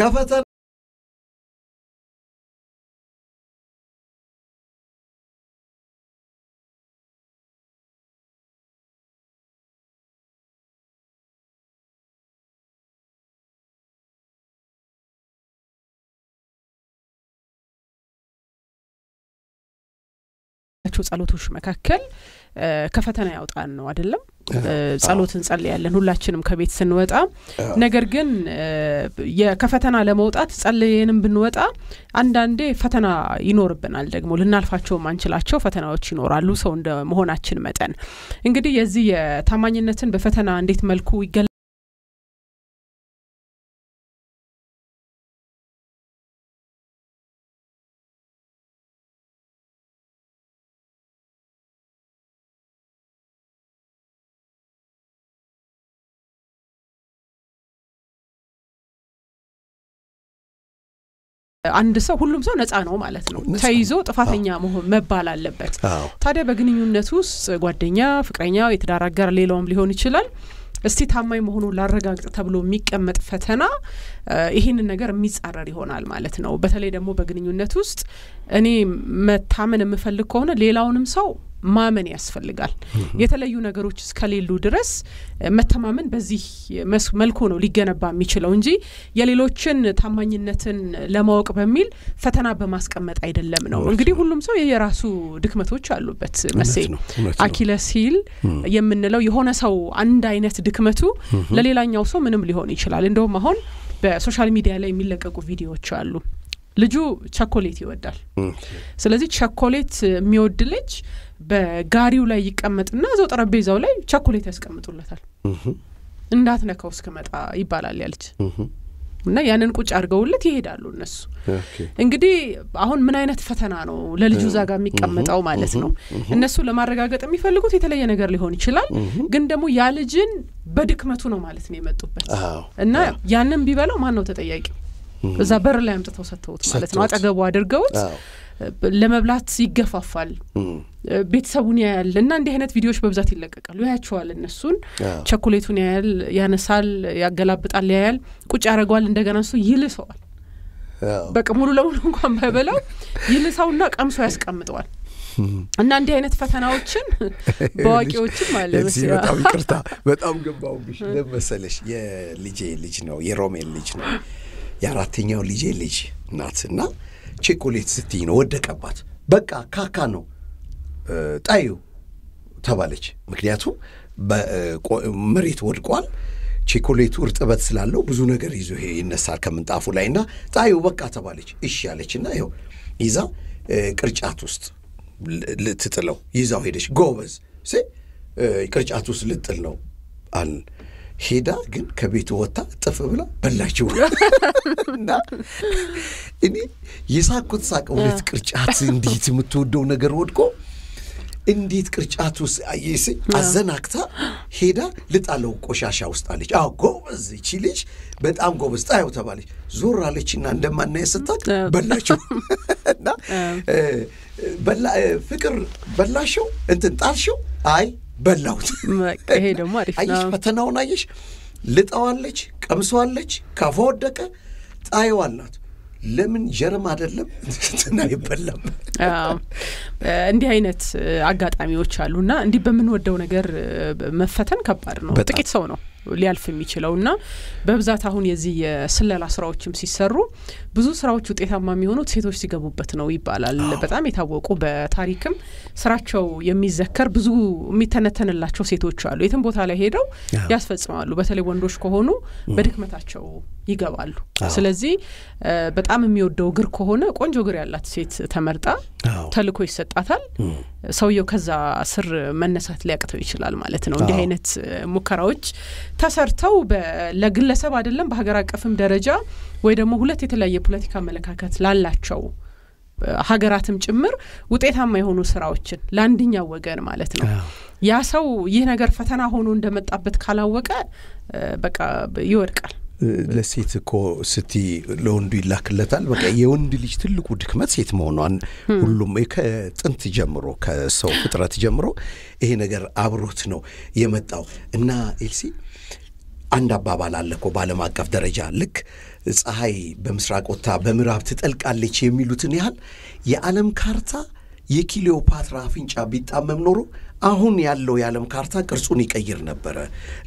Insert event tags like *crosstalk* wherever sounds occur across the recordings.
كافة ጸሎቶች መካከል ከፈተና ያውጣን ነው አይደለም? ጸሎት እንጸልያለን ሁላችንም ከቤት ስንወጣ። ነገር ግን ከፈተና ለመውጣት ጸልየንም ብንወጣ አንዳንዴ ፈተና ይኖርብናል። ደግሞ ልናልፋቸው ማንችላቸው ፈተናዎች ይኖራሉ፣ ሰው እንደ መሆናችን መጠን። እንግዲህ የዚህ የታማኝነትን በፈተና እንዴት መልኩ ይገላል አንድ ሰው ሁሉም ሰው ነጻ ነው ማለት ነው። ተይዞ ጥፋተኛ መሆን መባል አለበት። ታዲያ በግንኙነት ውስጥ ጓደኛ፣ ፍቅረኛ፣ የትዳር አጋር ሌላውም ሊሆን ይችላል። እስቲ ታማኝ መሆኑን ላረጋግጥ ተብሎ የሚቀመጥ ፈተና ይህንን ነገር የሚጻረር ይሆናል ማለት ነው። በተለይ ደግሞ በግንኙነት ውስጥ እኔ መታመን የምፈልግ ከሆነ ሌላውንም ሰው ማመን ያስፈልጋል። የተለዩ ነገሮች እስከሌሉ ድረስ መተማመን በዚህ መልኩ ነው ሊገነባ የሚችለው እንጂ የሌሎችን ታማኝነትን ለማወቅ በሚል ፈተና በማስቀመጥ አይደለም ነው። እንግዲህ ሁሉም ሰው የራሱ ድክመቶች አሉበት። መሴ አኪለስ ሂል የምንለው የሆነ ሰው አንድ አይነት ድክመቱ ለሌላኛው ሰው ምንም ሊሆን ይችላል። እንደውም አሁን በሶሻል ሚዲያ ላይ የሚለቀቁ ቪዲዮዎች አሉ ልጁ ቸኮሌት ይወዳል። ስለዚህ ቸኮሌት የሚወድ ልጅ በጋሪው ላይ ይቀመጥና እዛው ጠረጴዛው ላይ ቸኮሌት ያስቀምጡለታል። ነካው እስክመጣ ይባላል ያለች እና ያንን ቁጭ አድርገውለት ይሄዳሉ እነሱ። እንግዲህ አሁን ምን አይነት ፈተና ነው ለልጁ እዛ ጋር የሚቀመጠው ማለት ነው። እነሱ ለማረጋገጥ የሚፈልጉት የተለየ ነገር ሊሆን ይችላል፣ ግን ደግሞ ያ ልጅን በድክመቱ ነው ማለት ነው የመጡበት እና ያንን ቢበላው ማን ነው ተጠያቂው? እዛ በር ላይ አምጥተው ሰጥተውት ማለት ነው። አጠገቡ አድርገውት ለመብላት ይገፋፋል። ቤተሰቡን ያያል እና እንዲህ አይነት ቪዲዮዎች በብዛት ይለቀቃሉ። ያያቸዋል፣ እነሱን ቸኮሌቱን ያያል፣ ያነሳል፣ ያገላብጣል፣ ያያል፣ ቁጭ ያደረገዋል እንደገና እሱ ይልሰዋል። በቃ ሙሉ ለሙሉ እንኳን ባይበላው ይልሰውና ቀምሶ ያስቀምጠዋል። እና እንዲህ አይነት ፈተናዎችን *laughs* በዋቂዎችም ማለት በጣም ይቅርታ፣ *laughs* በጣም ገባሁብሽ። ለመሰለሽ የልጄ ልጅ ነው የሮሜን ልጅ ነው የአራተኛው ልጄ ልጅ ናትና ቼኮሌት ስትይ ነው ወደቀባት። በቃ ካካ ነው ጣዩ ተባለች። ምክንያቱም መሬት ወድቋል። ቼኮሌቱ እርጥበት ስላለው ብዙ ነገር ይዞ ይነሳል ከምንጣፉ ላይ እና ጣዩ በቃ ተባለች። እሺ ያለችና ይኸው ይዛ ቅርጫት ውስጥ ልትጥለው ይዛው ሄደች። ጎበዝ ቅርጫት ውስጥ ልጥል ነው አልን። ሄዳ ግን ከቤት ወጥታ ጥፍ ብላ በላችው *laughs* እና እኔ የሳቅኩት ሳቅ እውነት ቅርጫት እንዴት የምትወደው ነገር ወድቆ እንዴት ቅርጫት ውስጥ አየሴ አዘናግታ ሄዳ ልጣለው ቆሻሻ ውስጥ አለች። አዎ ጎበዝ፣ ይቺ ልጅ በጣም ጎበዝ ጣየው ተባለች። ዞር አለች አለችና እንደማናየ ስታክ በላቸው *laughs* እና ፍቅር በላሸው እንትን ጣልሸው አይ በላሁት። ይሄ ደግሞ አሪፍ አየሽ፣ ፈተናውን አየሽ። ልጠዋለች፣ ቀምሰዋለች፣ ካፏ ወደቀ፣ ጣይዋ ለምን ጀርም አይደለም እንትን አይበላም። እንዲህ አይነት አጋጣሚዎች አሉና እንዲህ በምንወደው ነገር መፈተን ከባድ ነው። ጥቂት ሰው ነው ሊያልፍ የሚችለው እና በብዛት አሁን የዚህ የስለላ ስራዎችም ሲሰሩ ብዙ ስራዎች ውጤታማ የሚሆኑት ሴቶች ሲገቡበት ነው ይባላል። በጣም የታወቁ በታሪክም ስራቸው የሚዘከር ብዙ የሚተነተንላቸው ሴቶች አሉ። የትም ቦታ ላይ ሄደው ያስፈጽማሉ። በተለይ ወንዶች ከሆኑ በድክመታቸው ይገባሉ። ስለዚህ በጣም የሚወደው እግር ከሆነ ቆንጆ እግር ያላት ሴት ተመርጣ ተልኮ ይሰጣታል። ሰውየው ከዛ ስር መነሳት ሊያቅተው ይችላል ማለት ነው። እንዲህ አይነት ሙከራዎች ተሰርተው ለግለሰብ አይደለም በሀገር አቀፍም ደረጃ ወይ ደግሞ ሁለት የተለያየ ፖለቲካ አመለካከት ላላቸው ሀገራትም ጭምር ውጤታማ የሆኑ ስራዎችን ለአንድኛ ወገን ማለት ነው ያ ሰው ይህ ነገር ፈተና ሆኖ እንደመጣበት ካላወቀ በቃ ይወድቃል። ለሴት እኮ ስቲ ለወንዱ ይላክለታል። በቃ የወንድ ልጅ ትልቁ ድክመት ሴት መሆኗን ሁሉም ከጥንት ጀምሮ ከሰው ፍጥረት ጀምሮ ይሄ ነገር አብሮት ነው የመጣው እና ኤልሲ አንድ አባባል አለ እኮ በዓለም አቀፍ ደረጃ ልክ ፀሐይ በምስራቅ ወጥታ በምዕራብ ትጠልቃለች የሚሉትን ያህል የዓለም ካርታ የክሊዮፓትራ አፍንጫ ቢጣመም ኖሮ አሁን ያለው የዓለም ካርታ ቅርጹን ይቀይር ነበረ።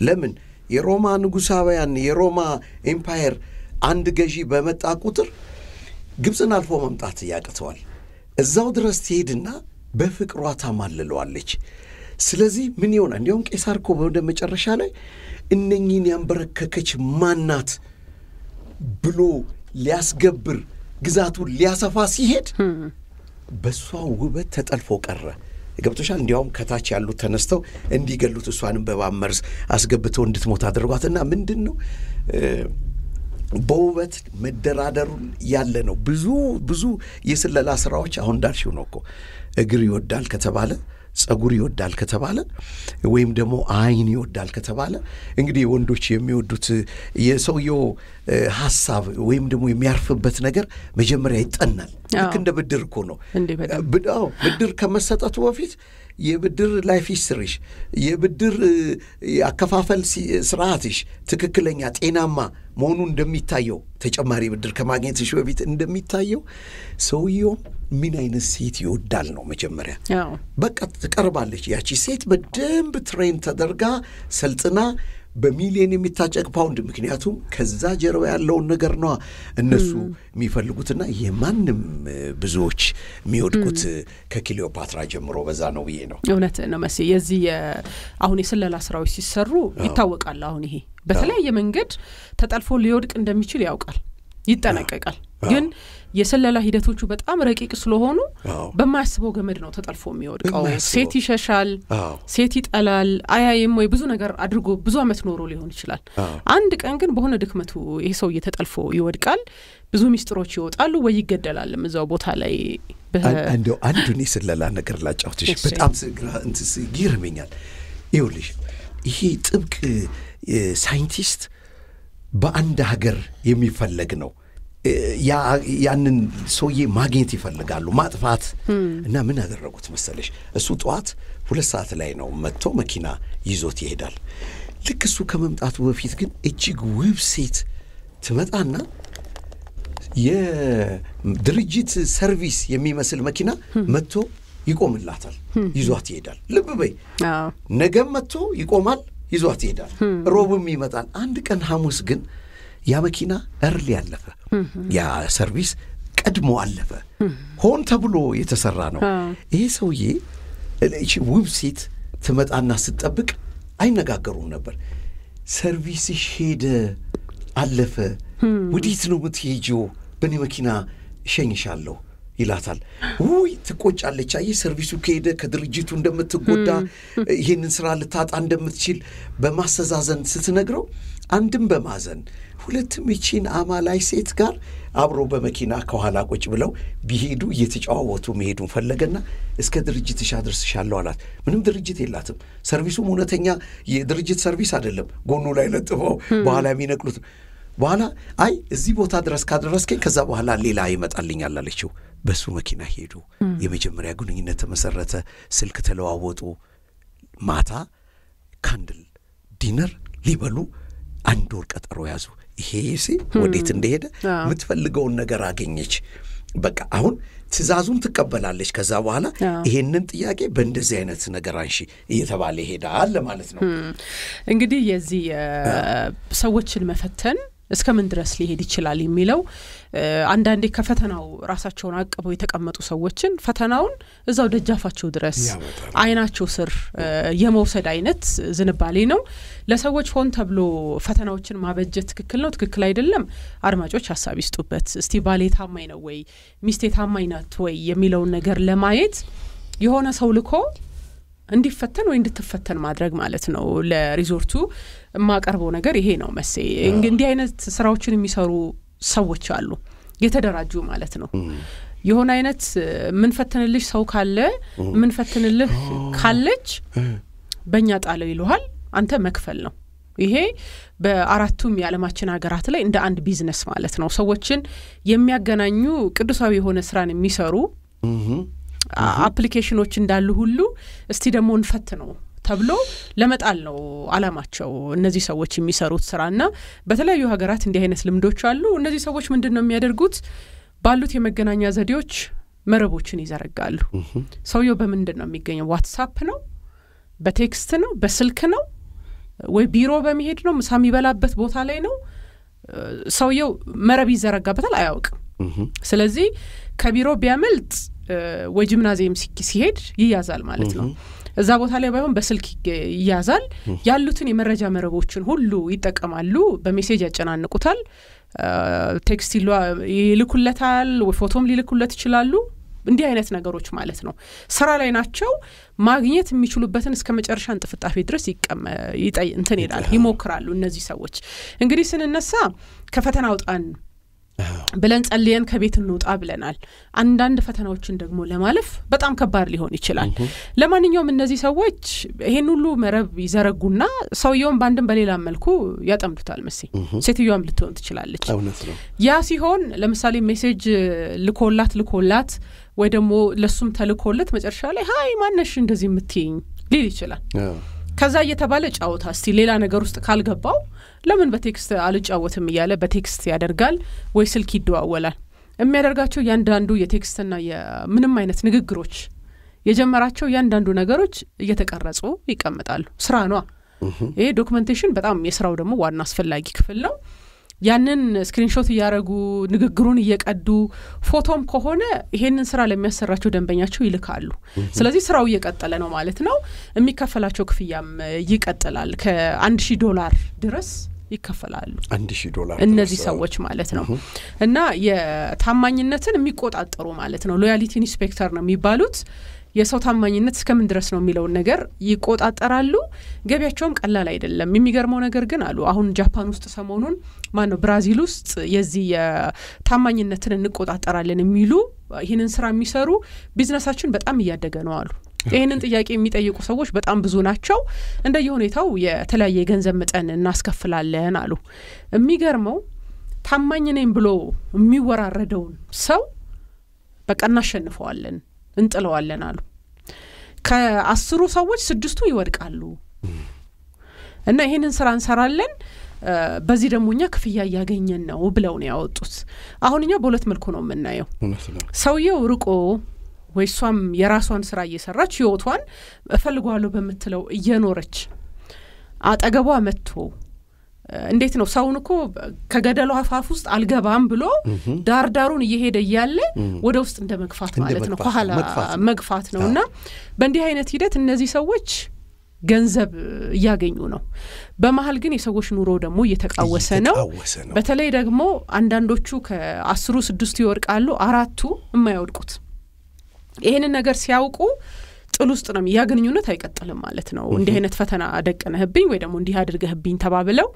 ለምን የሮማ ንጉሳውያን የሮማ ኤምፓየር አንድ ገዢ በመጣ ቁጥር ግብፅን አልፎ መምጣት ያቅተዋል። እዛው ድረስ ትሄድና በፍቅሯ ታማልለዋለች። ስለዚህ ምን ይሆናል? እንዲያውም ቄሳር እኮ ወደ መጨረሻ ላይ እነኚህን ያንበረከከች ማናት ብሎ ሊያስገብር ግዛቱን ሊያሰፋ ሲሄድ በእሷ ውበት ተጠልፎ ቀረ። ገብቶሻል። እንዲያውም ከታች ያሉት ተነስተው እንዲገሉት እሷንም በእባብ መርዝ አስገብተው እንድትሞት አድርጓት እና ምንድን ነው በውበት መደራደሩ ያለ ነው። ብዙ ብዙ የስለላ ስራዎች አሁን እንዳልሽው ነው እኮ እግር ይወዳል ከተባለ ጸጉር ይወዳል ከተባለ ወይም ደግሞ አይን ይወዳል ከተባለ እንግዲህ ወንዶች የሚወዱት የሰውየው ሀሳብ ወይም ደግሞ የሚያርፍበት ነገር መጀመሪያ ይጠናል። ልክ እንደ ብድር እኮ ነው። ብድር ከመሰጠቱ በፊት የብድር ላይፍ ሂስትሪሽ፣ የብድር አከፋፈል ስርዓትሽ ትክክለኛ ጤናማ መሆኑ እንደሚታየው ተጨማሪ ብድር ከማግኘትሽ በፊት እንደሚታየው ሰውየውም ምን አይነት ሴት ይወዳል ነው መጀመሪያ። በቃ ትቀርባለች ያቺ ሴት በደንብ ትሬን ተደርጋ ሰልጥና በሚሊየን የሚታጨቅ ፓውንድ። ምክንያቱም ከዛ ጀርባ ያለውን ነገር ነዋ እነሱ የሚፈልጉትና የማንም ብዙዎች የሚወድቁት ከክሊዮፓትራ ጀምሮ በዛ ነው ብዬ ነው። እውነት ነው መስ የዚህ አሁን የስለላ ስራዎች ሲሰሩ ይታወቃል። አሁን ይሄ በተለያየ መንገድ ተጠልፎ ሊወድቅ እንደሚችል ያውቃል፣ ይጠነቀቃል። ግን የስለላ ሂደቶቹ በጣም ረቂቅ ስለሆኑ በማያስበው ገመድ ነው ተጠልፎ የሚወድቀው። ሴት ይሸሻል፣ ሴት ይጠላል፣ አያይም ወይ ብዙ ነገር አድርጎ ብዙ አመት ኖሮ ሊሆን ይችላል። አንድ ቀን ግን በሆነ ድክመቱ ይሄ ሰው እየተጠልፎ ይወድቃል። ብዙ ሚስጥሮች ይወጣሉ ወይ ይገደላልም እዛው ቦታ ላይ። እንደው አንዱን የስለላ ነገር ላጫውትሽ፣ በጣም ይገርመኛል። ይኸውልሽ ይሄ ጥብቅ ሳይንቲስት በአንድ ሀገር የሚፈለግ ነው። ያንን ሰውዬ ማግኘት ይፈልጋሉ ማጥፋት hmm. እና ምን ያደረጉት መሰለሽ እሱ ጠዋት ሁለት ሰዓት ላይ ነው መጥቶ መኪና ይዞት ይሄዳል ልክ እሱ ከመምጣቱ በፊት ግን እጅግ ውብ ሴት ትመጣና የድርጅት ሰርቪስ የሚመስል መኪና hmm. መጥቶ ይቆምላታል hmm. ይዟት ይሄዳል ልብ በይ ነገም መጥቶ ይቆማል ይዟት ይሄዳል ሮብም ይመጣል አንድ ቀን ሐሙስ ግን ያ መኪና እርሊ ያለፈ ያ ሰርቪስ ቀድሞ አለፈ። ሆን ተብሎ የተሰራ ነው። ይሄ ሰውዬ ውብ ሴት ትመጣና ስትጠብቅ አይነጋገሩም ነበር። ሰርቪስሽ ሄደ አለፈ፣ ወዴት ነው የምትሄጂው? በእኔ መኪና እሸኝሻለሁ ይላታል። ውይ ትቆጫለች። አየህ ሰርቪሱ ከሄደ ከድርጅቱ እንደምትጎዳ ይህንን ስራ ልታጣ እንደምትችል በማስተዛዘን ስትነግረው አንድም በማዘን ሁለትም ይቺን አማላይ ሴት ጋር አብሮ በመኪና ከኋላ ቁጭ ብለው ቢሄዱ እየተጫዋወቱ መሄዱን ፈለገና እስከ ድርጅትሽ አደርስሻለሁ አላት። ምንም ድርጅት የላትም። ሰርቪሱም እውነተኛ የድርጅት ሰርቪስ አይደለም። ጎኑ ላይ ለጥፈው በኋላ የሚነቅሉት በኋላ አይ እዚህ ቦታ ድረስ ካደረስከኝ ከዛ በኋላ ሌላ ይመጣልኛል አለችው። በሱ መኪና ሄዱ። የመጀመሪያ ግንኙነት ተመሰረተ። ስልክ ተለዋወጡ። ማታ ካንድል ዲነር ሊበሉ አንድ ወር ቀጠሮ ያዙ። ይሄ ሴ ወዴት እንደሄደ የምትፈልገውን ነገር አገኘች። በቃ አሁን ትእዛዙን ትቀበላለች። ከዛ በኋላ ይሄንን ጥያቄ በእንደዚህ አይነት ነገር አንሺ እየተባለ ይሄዳል ማለት ነው። እንግዲህ የዚህ ሰዎችን መፈተን እስከምን ድረስ ሊሄድ ይችላል የሚለው አንዳንዴ ከፈተናው ራሳቸውን አቅበው የተቀመጡ ሰዎችን ፈተናውን እዛው ደጃፋቸው ድረስ አይናቸው ስር የመውሰድ አይነት ዝንባሌ ነው። ለሰዎች ሆን ተብሎ ፈተናዎችን ማበጀት ትክክል ነው፣ ትክክል አይደለም፣ አድማጮች ሀሳብ ይስጡበት። እስቲ ባሌ ታማኝ ነው ወይ ሚስቴ ታማኝ ናት ወይ የሚለውን ነገር ለማየት የሆነ ሰው ልኮ እንዲፈተን ወይ እንድትፈተን ማድረግ ማለት ነው። ለሪዞርቱ የማቀርበው ነገር ይሄ ነው። መሴ እንዲህ አይነት ስራዎችን የሚሰሩ ሰዎች አሉ፣ የተደራጁ ማለት ነው። የሆነ አይነት የምንፈትንልሽ ሰው ካለ የምንፈትንልህ ካለች በእኛ ጣለው ይልሃል። አንተ መክፈል ነው። ይሄ በአራቱም የዓለማችን ሀገራት ላይ እንደ አንድ ቢዝነስ ማለት ነው። ሰዎችን የሚያገናኙ ቅዱሳዊ የሆነ ስራን የሚሰሩ አፕሊኬሽኖች እንዳሉ ሁሉ እስቲ ደግሞ እንፈት ነው ተብሎ ለመጣል ነው አላማቸው እነዚህ ሰዎች የሚሰሩት ስራና በተለያዩ ሀገራት እንዲህ አይነት ልምዶች አሉ። እነዚህ ሰዎች ምንድን ነው የሚያደርጉት? ባሉት የመገናኛ ዘዴዎች መረቦችን ይዘረጋሉ። ሰውየው በምንድን ነው የሚገኘው? ዋትሳፕ ነው? በቴክስት ነው? በስልክ ነው? ወይ ቢሮ በመሄድ ነው? ምሳ የሚበላበት ቦታ ላይ ነው? ሰውየው መረብ ይዘረጋበታል፣ አያውቅም። ስለዚህ ከቢሮ ቢያመልጥ ወይ ጅምናዚየም ሲሄድ ይያዛል ማለት ነው። እዛ ቦታ ላይ ባይሆን በስልክ ይያዛል። ያሉትን የመረጃ መረቦችን ሁሉ ይጠቀማሉ። በሜሴጅ ያጨናንቁታል። ቴክስት ይልኩለታል፣ ፎቶም ሊልኩለት ይችላሉ። እንዲህ አይነት ነገሮች ማለት ነው። ስራ ላይ ናቸው። ማግኘት የሚችሉበትን እስከ መጨረሻ እንጥፍጣፊ ድረስ እንትን ይሄዳል ይሞክራሉ። እነዚህ ሰዎች እንግዲህ ስንነሳ ከፈተና አውጣን ብለን ጸልየን ከቤት እንውጣ ብለናል። አንዳንድ ፈተናዎችን ደግሞ ለማለፍ በጣም ከባድ ሊሆን ይችላል። ለማንኛውም እነዚህ ሰዎች ይሄን ሁሉ መረብ ይዘረጉና ሰውየውን በአንድም በሌላ መልኩ ያጠምዱታል። መሴ ሴትዮዋም ልትሆን ትችላለች። ያ ሲሆን ለምሳሌ ሜሴጅ ልኮላት ልኮላት ወይ ደግሞ ለሱም ተልኮለት መጨረሻ ላይ ሀይ ማነሽ እንደዚህ የምትይኝ ሊል ይችላል። ከዛ እየተባለ ጫወታ እስቲ ሌላ ነገር ውስጥ ካልገባው ለምን በቴክስት አልጫወትም እያለ በቴክስት ያደርጋል ወይ ስልክ ይደዋወላል። የሚያደርጋቸው እያንዳንዱ የቴክስትና የምንም አይነት ንግግሮች የጀመራቸው እያንዳንዱ ነገሮች እየተቀረጹ ይቀመጣሉ። ስራ ኗ ይሄ ዶክመንቴሽን በጣም የስራው ደግሞ ዋና አስፈላጊ ክፍል ነው። ያንን ስክሪንሾት እያደረጉ ንግግሩን እየቀዱ ፎቶም ከሆነ ይሄንን ስራ ለሚያሰራቸው ደንበኛቸው ይልካሉ። ስለዚህ ስራው እየቀጠለ ነው ማለት ነው። የሚከፈላቸው ክፍያም ይቀጥላል ከአንድ ሺህ ዶላር ድረስ ይከፈላሉ። አንድ ዶላር እነዚህ ሰዎች ማለት ነው። እና የታማኝነትን የሚቆጣጠሩ ማለት ነው። ሎያሊቲ ኢንስፔክተር ነው የሚባሉት። የሰው ታማኝነት እስከምን ድረስ ነው የሚለውን ነገር ይቆጣጠራሉ። ገቢያቸውም ቀላል አይደለም። የሚገርመው ነገር ግን አሉ አሁን ጃፓን ውስጥ ሰሞኑን ማን ነው ብራዚል ውስጥ የዚህ የታማኝነትን እንቆጣጠራለን የሚሉ ይህንን ስራ የሚሰሩ ቢዝነሳችን በጣም እያደገ ነው አሉ። ይህንን ጥያቄ የሚጠይቁ ሰዎች በጣም ብዙ ናቸው። እንደየ ሁኔታው የተለያየ የገንዘብ መጠን እናስከፍላለን አሉ። የሚገርመው ታማኝ ነኝ ብሎ የሚወራረደውን ሰው በቃ እናሸንፈዋለን፣ እንጥለዋለን አሉ። ከአስሩ ሰዎች ስድስቱ ይወድቃሉ እና ይህንን ስራ እንሰራለን በዚህ ደግሞ እኛ ክፍያ እያገኘን ነው ብለው ነው ያወጡት። አሁን እኛ በሁለት መልኩ ነው የምናየው። ሰውየው ርቆ ወይ እሷም የራሷን ስራ እየሰራች ህይወቷን እፈልጓለሁ በምትለው እየኖረች አጠገቧ መጥቶ እንዴት ነው ሰውን እኮ ከገደሉ አፋፍ ውስጥ አልገባም ብሎ ዳርዳሩን እየሄደ እያለ ወደ ውስጥ እንደ መግፋት ማለት ነው፣ ከኋላ መግፋት ነው። እና በእንዲህ አይነት ሂደት እነዚህ ሰዎች ገንዘብ እያገኙ ነው። በመሀል ግን የሰዎች ኑሮ ደግሞ እየተቃወሰ ነው። በተለይ ደግሞ አንዳንዶቹ ከአስሩ ስድስቱ ይወድቃሉ፣ አራቱ የማያወድቁት ይሄንን ነገር ሲያውቁ ጥል ውስጥ ነው ያ ግንኙነት አይቀጥልም ማለት ነው። እንዲህ አይነት ፈተና አደቀነህብኝ ወይ ደግሞ እንዲህ አድርገህብኝ ተባብለው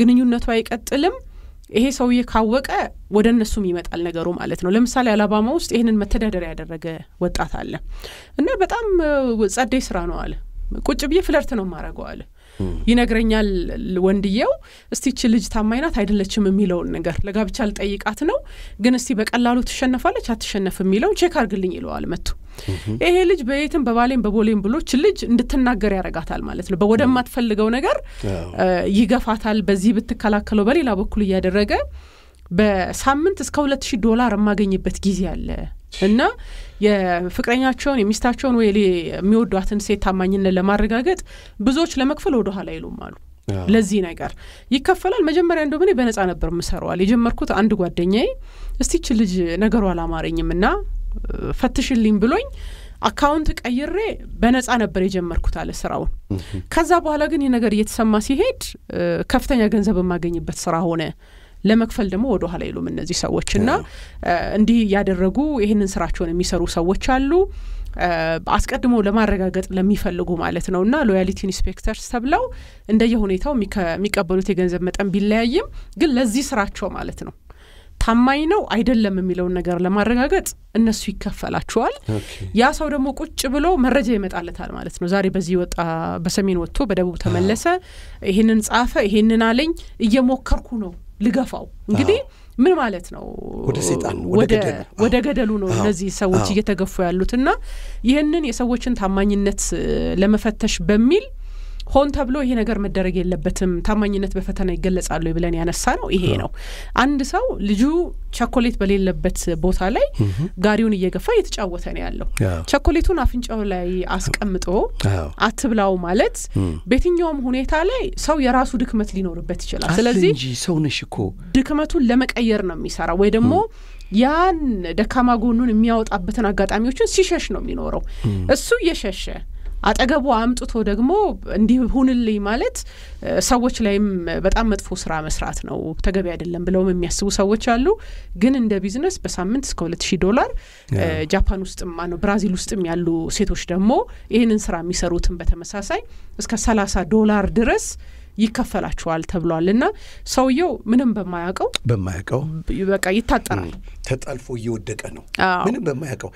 ግንኙነቱ አይቀጥልም። ይሄ ሰውዬ ካወቀ ወደ እነሱም ይመጣል ነገሩ ማለት ነው። ለምሳሌ አላባማ ውስጥ ይህንን መተዳደሪያ ያደረገ ወጣት አለ እና በጣም ጸደይ ስራ ነው አለ። ቁጭ ብዬ ፍለርት ነው ማረገው አለ ይነግረኛል ወንድየው። እስቲ ች ልጅ ታማይናት አይደለችም የሚለውን ነገር ለጋብቻ ልጠይቃት ነው፣ ግን እስቲ በቀላሉ ትሸነፋለች አትሸነፍ የሚለውን ቼክ አርግልኝ ይለዋል መቱ። ይሄ ልጅ በየትም በባሌም በቦሌም ብሎች ልጅ እንድትናገር ያረጋታል ማለት ነው። የማትፈልገው ነገር ይገፋታል። በዚህ ብትከላከለው በሌላ በኩል እያደረገ በሳምንት እስከ ሁለት ሺህ ዶላር የማገኝበት ጊዜ አለ እና የፍቅረኛቸውን የሚስታቸውን ወይ የሚወዷትን ሴት ታማኝነት ለማረጋገጥ ብዙዎች ለመክፈል ወደኋላ ይሉም አሉ። ለዚህ ነገር ይከፈላል። መጀመሪያ እንደውም በነጻ ነበር ምሰረዋል የጀመርኩት። አንድ ጓደኛዬ እስቲች ልጅ ነገሩ አላማረኝም ና ፈትሽልኝ ብሎኝ አካውንት ቀይሬ በነጻ ነበር የጀመርኩት አለ ስራውን። ከዛ በኋላ ግን ይህ ነገር እየተሰማ ሲሄድ ከፍተኛ ገንዘብ የማገኝበት ስራ ሆነ። ለመክፈል ደግሞ ወደ ኋላ የሉም እነዚህ ሰዎች እና እንዲህ ያደረጉ ይህንን ስራቸውን የሚሰሩ ሰዎች አሉ አስቀድሞ ለማረጋገጥ ለሚፈልጉ ማለት ነው እና ሎያሊቲ ኢንስፔክተርስ ተብለው እንደየ ሁኔታው የሚቀበሉት የገንዘብ መጠን ቢለያይም ግን ለዚህ ስራቸው ማለት ነው ታማኝ ነው አይደለም የሚለውን ነገር ለማረጋገጥ እነሱ ይከፈላቸዋል። ያ ሰው ደግሞ ቁጭ ብሎ መረጃ ይመጣለታል ማለት ነው። ዛሬ በዚህ ወጣ፣ በሰሜን ወጥቶ በደቡብ ተመለሰ፣ ይህንን ጻፈ፣ ይሄንን አለኝ፣ እየሞከርኩ ነው ልገፋው እንግዲህ ምን ማለት ነው? ወደ ሴጣን ወደ ገደሉ ነው እነዚህ ሰዎች እየተገፉ ያሉትና ይህንን የሰዎችን ታማኝነት ለመፈተሽ በሚል ሆን ተብሎ ይሄ ነገር መደረግ የለበትም ታማኝነት በፈተና ይገለጻሉ ብለን ያነሳ ነው ይሄ ነው። አንድ ሰው ልጁ ቸኮሌት በሌለበት ቦታ ላይ ጋሪውን እየገፋ እየተጫወተ ነው ያለው። ቸኮሌቱን አፍንጫው ላይ አስቀምጦ አትብላው ማለት በየትኛውም ሁኔታ ላይ ሰው የራሱ ድክመት ሊኖርበት ይችላል። ስለዚህ ሰው ነሽ እኮ ድክመቱን ለመቀየር ነው የሚሰራ ወይ ደግሞ ያን ደካማ ጎኑን የሚያወጣበትን አጋጣሚዎችን ሲሸሽ ነው የሚኖረው እሱ እየሸሸ አጠገቡ አምጥቶ ደግሞ እንዲህ ሁንልኝ ማለት ሰዎች ላይም በጣም መጥፎ ስራ መስራት ነው፣ ተገቢ አይደለም ብለውም የሚያስቡ ሰዎች አሉ። ግን እንደ ቢዝነስ በሳምንት እስከ ሁለት ሺህ ዶላር ጃፓን ውስጥም ነው ብራዚል ውስጥም ያሉ ሴቶች ደግሞ ይህንን ስራ የሚሰሩትን በተመሳሳይ እስከ ሰላሳ ዶላር ድረስ ይከፈላችኋል ተብሏል። እና ሰውየው ምንም በማያውቀው በማያውቀው በቃ ይታጠራል፣ ተጠልፎ እየወደቀ ነው ምንም በማያውቀው